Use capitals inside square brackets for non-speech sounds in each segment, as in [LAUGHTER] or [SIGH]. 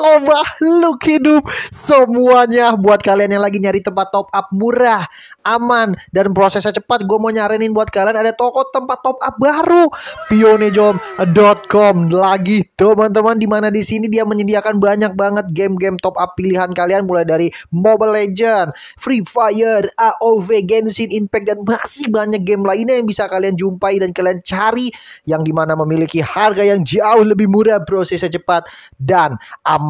seluruh makhluk hidup semuanya buat kalian yang lagi nyari tempat top up murah, aman dan prosesnya cepat. Gue mau nyaranin buat kalian ada toko tempat top up baru pionejom.com lagi teman-teman di mana di sini dia menyediakan banyak banget game-game top up pilihan kalian mulai dari Mobile Legend, Free Fire, AOV, Genshin Impact dan masih banyak game lainnya yang bisa kalian jumpai dan kalian cari yang dimana memiliki harga yang jauh lebih murah, prosesnya cepat dan aman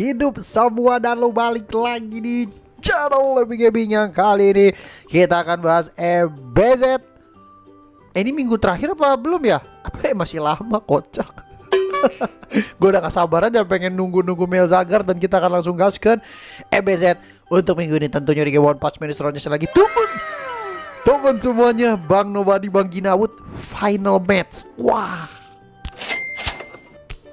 hidup semua dan lo balik lagi di channel lebih gaming yang kali ini kita akan bahas ebz eh, ini minggu terakhir apa belum ya apa eh, masih lama kocak [LAUGHS] gue udah gak sabar aja pengen nunggu-nunggu mail Zagar dan kita akan langsung gaskan ebz untuk minggu ini tentunya di Game One Punch Man lagi tunggu tunggu semuanya Bang Nobody Bang Ginawut final match wah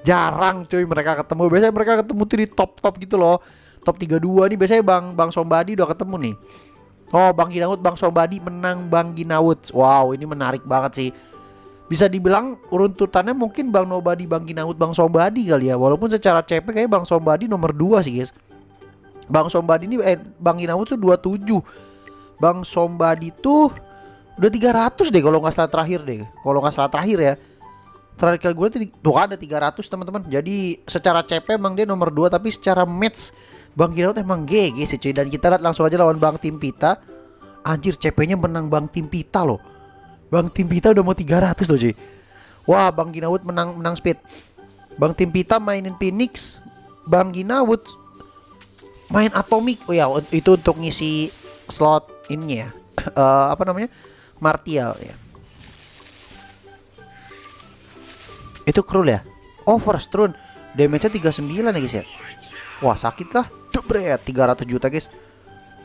jarang cuy mereka ketemu biasanya mereka ketemu tuh di top top gitu loh top 32 nih biasanya bang bang Sombadi udah ketemu nih oh bang ginawut bang Sombadi menang bang ginawut, wow ini menarik banget sih bisa dibilang runtutannya mungkin Bang Nobadi, Bang ginawut Bang Sombadi kali ya. Walaupun secara CP kayak Bang Sombadi nomor 2 sih, guys. Bang Sombadi ini eh, Bang ginawut tuh 27. Bang Sombadi tuh udah 300 deh kalau nggak salah terakhir deh. Kalau nggak salah terakhir ya terakhir kali gue tuh kan ada 300 teman-teman jadi secara CP emang dia nomor 2 tapi secara match Bang Giraud emang GG sih cuy dan kita lihat langsung aja lawan Bang Tim Pita anjir CP-nya menang Bang Tim Pita loh Bang Tim Pita udah mau 300 loh cuy wah Bang Ginawut menang menang speed Bang Tim Pita mainin Phoenix Bang Ginawut main Atomic oh ya itu untuk ngisi slot ini ya uh, apa namanya Martial ya Itu Krul ya? over strun Damage-nya 39 ya guys ya Wah sakit lah. tiga 300 juta guys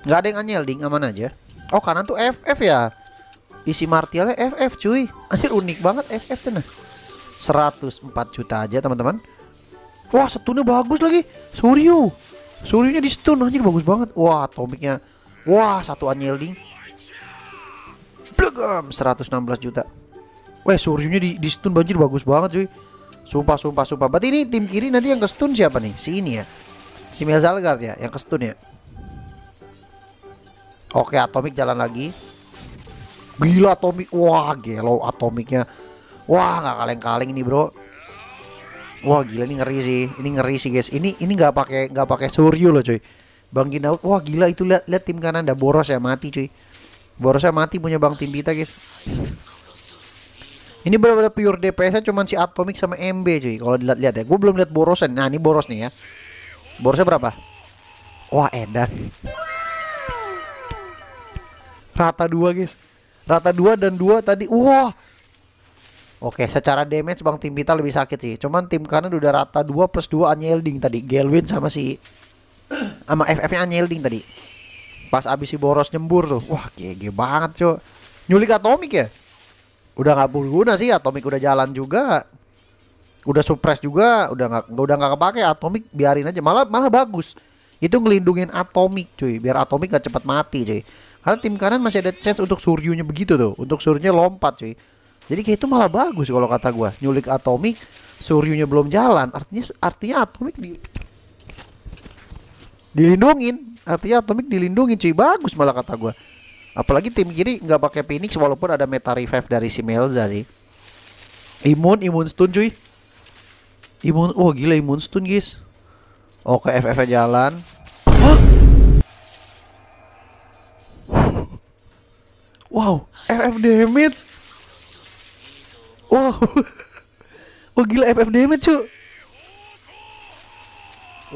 Gak ada yang anyel ding aman aja Oh kanan tuh FF ya Isi martialnya FF cuy Anjir unik banget FF tuh nah 104 juta aja teman-teman Wah setunnya bagus lagi Suryu Suryunya di stun anjir bagus banget Wah atomiknya Wah satu belum ding Blegam 116 juta Wah Suryunya di, di stun banjir bagus banget cuy Sumpah sumpah sumpah Berarti ini tim kiri nanti yang ke stun siapa nih? Si ini ya Si Melzalgard ya yang ke stun ya Oke Atomic jalan lagi Gila Atomic Wah gelo Atomicnya Wah gak kaleng-kaleng ini bro Wah gila ini ngeri sih Ini ngeri sih guys Ini ini nggak pakai nggak pakai Suryu loh cuy Bang Ginaut Wah gila itu lihat lihat tim kanan Ada boros ya mati cuy Borosnya mati punya Bang Tim kita guys ini berapa benar pure DPS-nya cuman si Atomic sama MB cuy. Kalau dilihat-lihat ya. Gue belum lihat borosan. Nah, ini boros nih ya. Borosnya berapa? Wah, edan. Rata dua guys. Rata dua dan dua tadi. Wah. Oke, secara damage Bang Tim Vital lebih sakit sih. Cuman tim kanan udah rata 2 plus 2 Anyelding tadi. Gelwin sama si sama FF-nya Anyelding tadi. Pas abis si Boros nyembur tuh. Wah, GG banget, cuy. Nyulik Atomic ya? udah nggak berguna sih Atomic udah jalan juga udah supres juga udah nggak udah nggak kepake Atomic biarin aja malah malah bagus itu ngelindungin Atomic cuy biar Atomic gak cepat mati cuy karena tim kanan masih ada chance untuk Suryunya begitu tuh untuk Suryunya lompat cuy jadi kayak itu malah bagus kalau kata gua nyulik Atomic Suryunya belum jalan artinya artinya Atomic di dilindungin artinya Atomic dilindungin cuy bagus malah kata gua Apalagi tim kiri nggak pakai Phoenix walaupun ada meta revive dari si Melza sih. Imun, imun stun cuy. Imun, wah oh, gila imun stun guys. Oke FF jalan. Wow, FF damage. Wow. [LAUGHS] Wah gila FF damage cuy.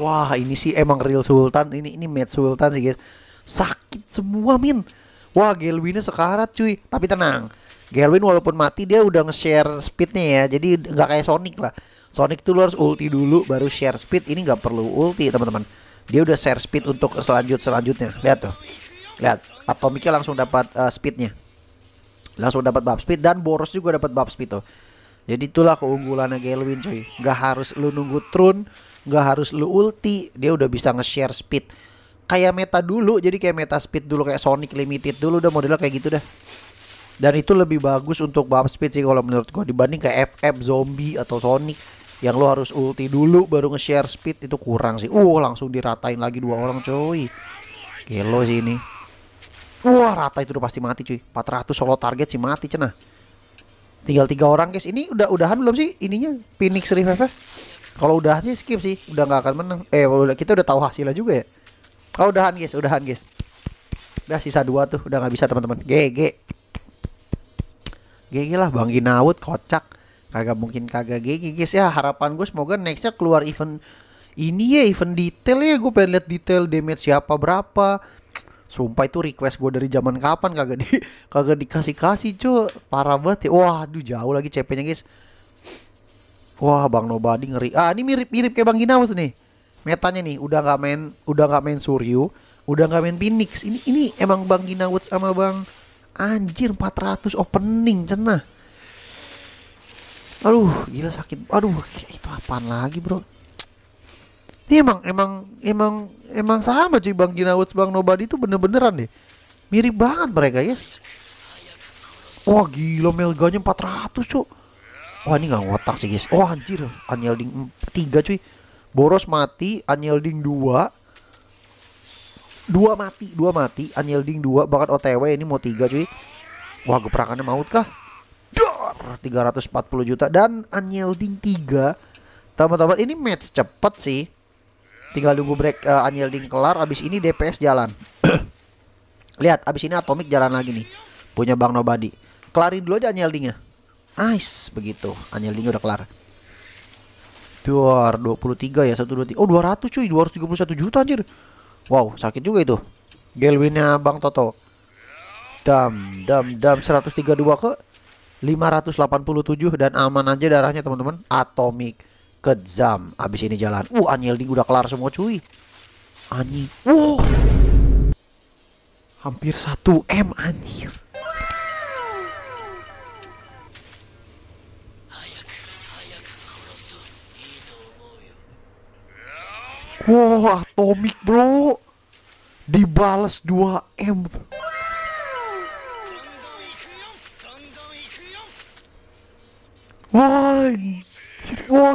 Wah ini sih emang real Sultan ini ini match Sultan sih guys sakit semua min Wah Gelwinnya sekarat cuy Tapi tenang Gelwin walaupun mati dia udah nge-share speednya ya Jadi nggak kayak Sonic lah Sonic tuh lu harus ulti dulu baru share speed Ini nggak perlu ulti teman-teman Dia udah share speed untuk selanjut selanjutnya Lihat tuh Lihat Atomicnya langsung dapat uh, speednya Langsung dapat buff speed Dan Boros juga dapat buff speed tuh jadi itulah keunggulannya Gelwin cuy Gak harus lu nunggu Trun, Gak harus lu ulti Dia udah bisa nge-share speed kayak meta dulu jadi kayak meta speed dulu kayak Sonic Limited dulu udah modelnya kayak gitu dah dan itu lebih bagus untuk buff speed sih kalau menurut gua dibanding kayak FF Zombie atau Sonic yang lo harus ulti dulu baru nge-share speed itu kurang sih uh langsung diratain lagi dua orang cuy gelo sih ini wah rata itu udah pasti mati cuy 400 solo target sih mati cenah tinggal tiga orang guys ini udah udahan belum sih ininya Phoenix Revive kalau udah sih skip sih udah nggak akan menang eh kita udah tahu hasilnya juga ya Oh udahan guys, udahan guys. Udah sisa dua tuh, udah nggak bisa teman-teman. GG. GG lah Bang Ginaut kocak. Kagak mungkin kagak GG guys ya. Harapan gue semoga nextnya keluar event ini ya event detail ya gue pengen lihat detail damage siapa berapa Sumpah itu request gue dari zaman kapan kagak di [LAUGHS] kagak dikasih kasih cuy parah banget ya. Wah, aduh jauh lagi CP-nya guys. Wah, Bang Nobody ngeri. Ah, ini mirip-mirip kayak Bang Ginaus nih metanya nih udah nggak main udah nggak main Suryu udah nggak main Phoenix ini ini emang Bang Gina Woods sama Bang anjir 400 opening cenah aduh gila sakit aduh itu apaan lagi bro ini emang emang emang emang sama cuy Bang Gina Woods Bang Nobody itu bener-beneran deh mirip banget mereka ya wah gila Melganya 400 cuy wah ini nggak ngotak sih guys wah anjir Anyel 3 cuy Boros mati, Anyelding 2 Dua mati, dua mati Anyelding 2, bahkan OTW ini mau tiga cuy Wah geprakannya maut kah? Dor, 340 juta Dan Anyelding 3 Teman-teman ini match cepet sih Tinggal nunggu break uh, eh, Anyelding kelar Abis ini DPS jalan [CLEARS THROAT] Lihat, abis ini Atomic jalan lagi nih Punya Bang nobadi. Kelarin dulu aja Anyeldingnya Nice, begitu Anyeldingnya udah kelar Duar 23 ya 123 Oh 200 cuy 231 juta anjir Wow sakit juga itu Gelwinnya Bang Toto Dam dam dam 132 ke 587 dan aman aja darahnya teman-teman Atomic Kezam Abis ini jalan Uh Anyel di udah kelar semua cuy Anjing Wow Hampir 1M anjir Wah, wow, atomik bro. dibalas 2M. Wah, wah,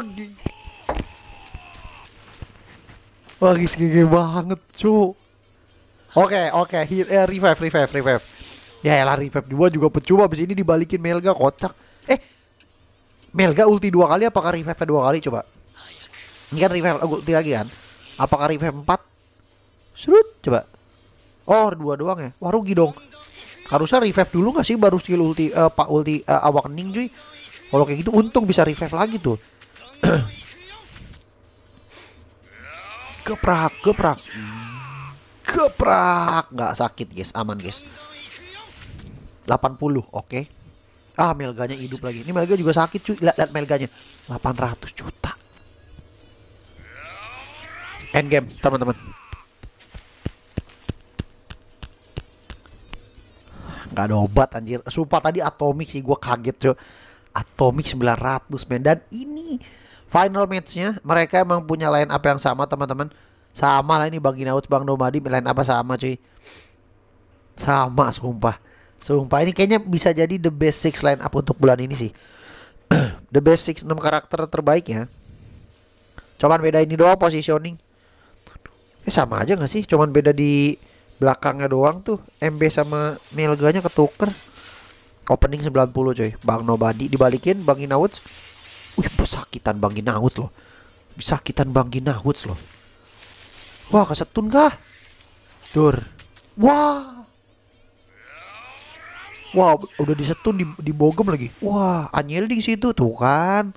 wah, gede banget, cu. Oke, oke, eh, revive, revive, revive. Ya elah revive dua juga percuma abis ini dibalikin Melga kocak. Eh, Melga ulti dua kali apakah revive dua kali coba? Ini kan revive ulti lagi kan? apakah revamp 4 serut coba oh dua doang ya wah rugi dong harusnya revive dulu gak sih baru skill ulti uh, pak ulti uh, eh, awakening cuy kalau kayak gitu untung bisa revive lagi tuh [CLEARS THROAT] Keprak keprak keprak Gak sakit guys aman guys 80 oke okay. ah melganya hidup lagi ini melga juga sakit cuy lihat, lihat melganya 800 juta End game, teman-teman. Gak ada obat anjir. Sumpah tadi Atomic sih gue kaget cuy. Atomic 900 men dan ini final matchnya mereka emang punya line up yang sama teman-teman sama lah ini Bang Ginaut Bang Nomadi line apa sama cuy sama sumpah sumpah ini kayaknya bisa jadi the best six line up untuk bulan ini sih [CLEARS THROAT] the best six 6 karakter terbaik ya cuman beda ini doang positioning eh sama aja gak sih cuman beda di belakangnya doang tuh MB sama Melganya ketuker opening 90 coy Bang Nobody dibalikin Bang Inawuts wih sakitan Bang Inawuts loh sakitan Bang Inawuts loh wah kesetun kah Dur wah Wah, udah disetun di, di bogem lagi. Wah, anjel di situ tuh kan.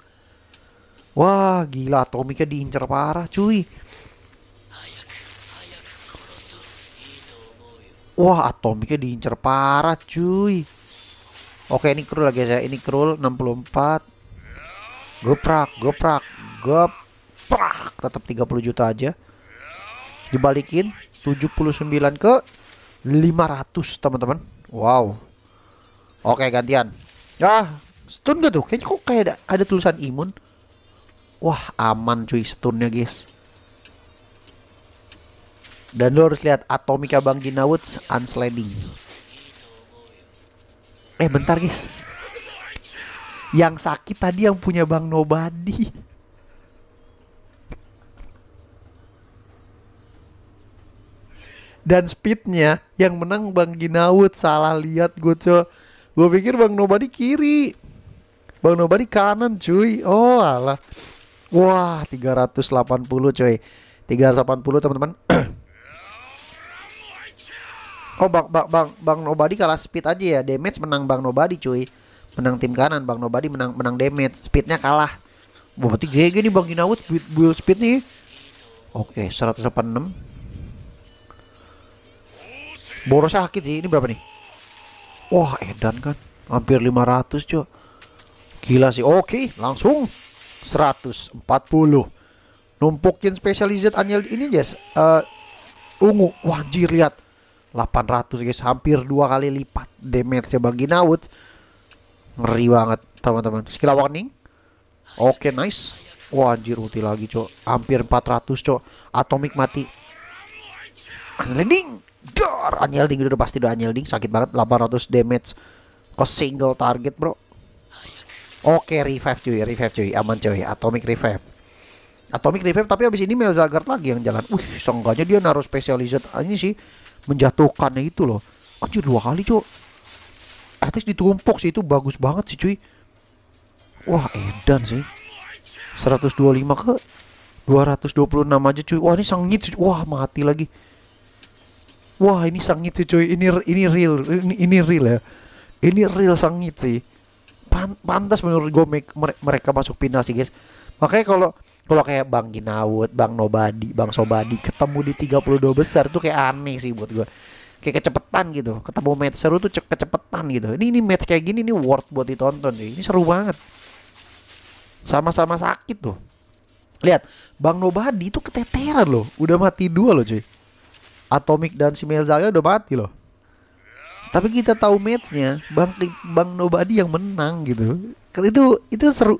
Wah, gila atomiknya diincar parah, cuy. Wah, atomiknya diincer parah, cuy. Oke, ini krul lagi saya. Ini krul 64. Geprak, geprak, geprak. Tetap 30 juta aja. Dibalikin 79 ke 500, teman-teman. Wow. Oke, gantian. Ya, ah, stun gak tuh? Kayaknya kok kayak ada, ada tulisan imun. Wah, aman cuy stunnya, guys. Dan lo harus lihat Atomika Bang Gina Woods Unsliding Eh bentar guys. Yang sakit tadi yang punya Bang Nobody. Dan speednya yang menang Bang Ginawood salah lihat gue cuy. Gue pikir Bang Nobody kiri. Bang Nobody kanan cuy. Oh alah. Wah 380 coy 380 teman-teman [CLEARS THROAT] Oh bang bang bang bang Nobody kalah speed aja ya. Damage menang bang Nobody cuy. Menang tim kanan bang Nobody menang menang damage. Speednya kalah. Wah, berarti GG nih bang Ginawut build, build speed nih. Oke okay, 186. Boros sakit sih ini berapa nih? Wah edan kan hampir 500 cuy. Gila sih. Oke okay, langsung 140. Numpukin specialized Angel ini Jess. Uh, ungu. Wah anjir lihat 800 guys hampir dua kali lipat damage-nya bagi naut ngeri banget teman-teman skill warning oke okay, nice wah anjir ulti lagi cok hampir 400 cok atomic mati sliding Dor, Angel Ding udah pasti udah Angel Ding sakit banget 800 damage ke single target bro Oke okay, revive cuy revive cuy aman cuy atomic revive Atomic revive tapi abis ini Melzagard lagi yang jalan Wih seenggaknya dia naruh specialized ini sih menjatuhkannya itu loh anjir dua kali cok at least ditumpuk sih itu bagus banget sih cuy wah edan sih 125 ke 226 aja cuy wah ini sangit sih, wah mati lagi wah ini sangit sih cuy ini ini real ini, ini real ya ini real sangit sih Pan pantas menurut gue mereka masuk final sih guys makanya kalau kalau kayak Bang Ginawut, Bang Nobadi, Bang Sobadi ketemu di 32 besar tuh kayak aneh sih buat gue kayak kecepetan gitu ketemu match seru tuh kecepetan gitu ini ini match kayak gini ini worth buat ditonton ini seru banget sama-sama sakit tuh lihat Bang Nobadi itu keteteran loh udah mati dua loh cuy Atomic dan si Melzaga udah mati loh tapi kita tahu matchnya Bang Bang Nobadi yang menang gitu itu itu seru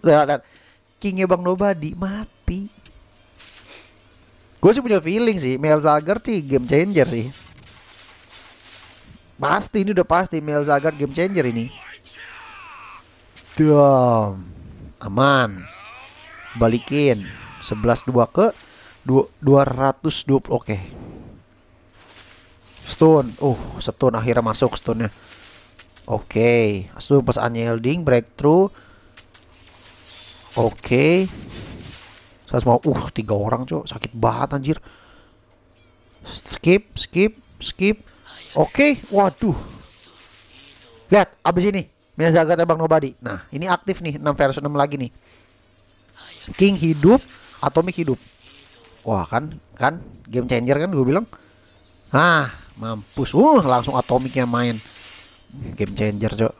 kingnya Bang Nobadi mati. Gue sih punya feeling sih, Mel Zagar sih game changer sih. Pasti ini udah pasti Mel Zagar game changer ini. Duh. Aman. Balikin 11-2 ke 220 oke. Okay. Stone. Uh, stone akhirnya masuk stone-nya. Oke, okay. stone pas unyielding breakthrough Oke. Okay. mau uh tiga orang cok sakit banget anjir. Skip, skip, skip. Oke, okay. waduh. Lihat, abis ini Miyazaga bang nobody. Nah, ini aktif nih 6 versus 6 lagi nih. King hidup, Atomic hidup. Wah kan, kan game changer kan gue bilang. Ah, mampus. Uh, langsung Atomicnya main. Game changer, cok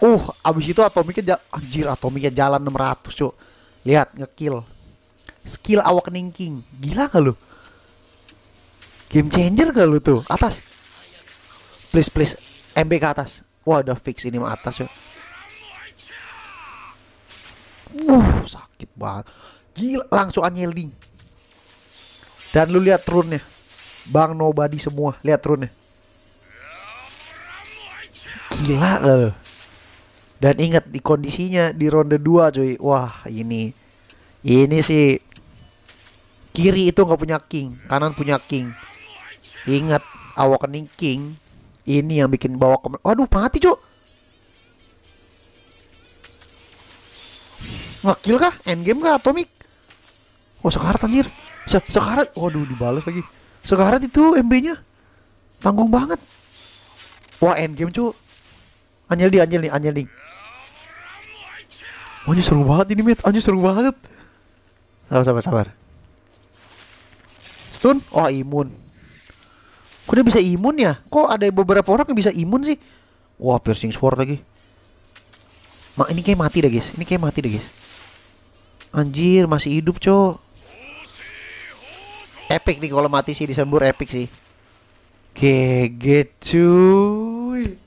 uh abis itu atomiknya anjir atomiknya jalan 600 cuk lihat ngekill skill awak ningking gila gak lu game changer gak lu tuh atas please please MB ke atas wah udah fix ini mah atas ya uh sakit banget gila langsung anyelding dan lu lihat turunnya, bang nobody semua lihat turunnya. gila gak lu dan ingat di kondisinya di ronde 2 cuy. Wah, ini ini sih kiri itu nggak punya king, kanan punya king. Ingat awakening king ini yang bikin bawa ke Waduh, mati, Nggak Ngekil kah? Endgame kah? Atomic? Oh, sekarat anjir. Se sekarat. Waduh, dibales lagi. Sekarat itu MB-nya. Tanggung banget. Wah, endgame, cuy. Anjel di, anjel nih, anjel nih. Anjir seru banget ini, mate, Anjir seru banget. Sabar, sabar, sabar. Stun? Oh, imun. Kok dia bisa imun ya? Kok ada beberapa orang yang bisa imun sih? Wah, piercing sword lagi. Mak, ini kayak mati deh guys. Ini kayak mati deh guys. Anjir, masih hidup, Cok. Epic nih kalau mati sih disembur epic sih. Gege cuy.